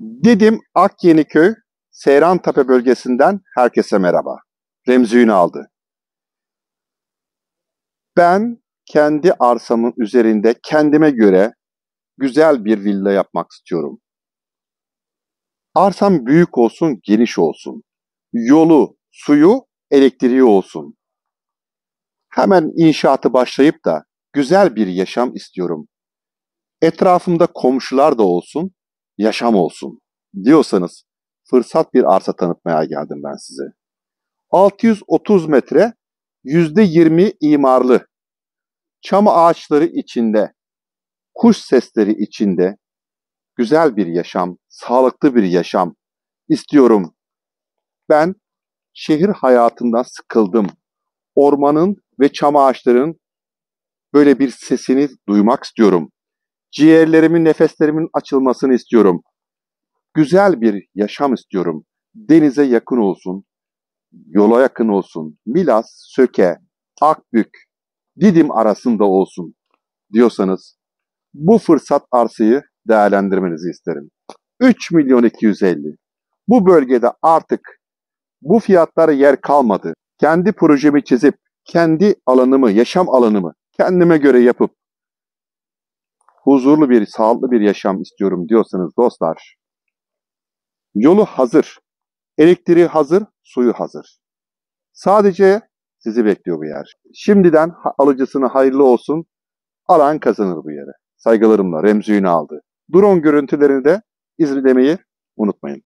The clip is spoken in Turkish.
Dedim Akyeniköy, Seyrantepe bölgesinden herkese merhaba. Remzi aldı. Ben kendi arsamın üzerinde kendime göre güzel bir villa yapmak istiyorum. Arsam büyük olsun, geniş olsun. Yolu, suyu, elektriği olsun. Hemen inşaatı başlayıp da güzel bir yaşam istiyorum. Etrafımda komşular da olsun, yaşam olsun diyorsanız fırsat bir arsa tanıtmaya geldim ben size. 630 metre %20 imarlı, çam ağaçları içinde, kuş sesleri içinde güzel bir yaşam, sağlıklı bir yaşam istiyorum. Ben şehir hayatından sıkıldım. Ormanın ve çam ağaçlarının böyle bir sesini duymak istiyorum. Ciğerlerimin, nefeslerimin açılmasını istiyorum. Güzel bir yaşam istiyorum. Denize yakın olsun, yola yakın olsun. Milas, Söke, Akbük, Didim arasında olsun diyorsanız bu fırsat arsayı değerlendirmenizi isterim. 3 milyon 250. Bu bölgede artık bu fiyatlara yer kalmadı. Kendi projemi çizip, kendi alanımı, yaşam alanımı kendime göre yapıp huzurlu bir, sağlıklı bir yaşam istiyorum diyorsanız dostlar, yolu hazır, elektriği hazır, suyu hazır. Sadece sizi bekliyor bu yer. Şimdiden alıcısına hayırlı olsun, alan kazanır bu yere. Saygılarımla Remzi aldı. Drone görüntülerini de izlemeyi unutmayın.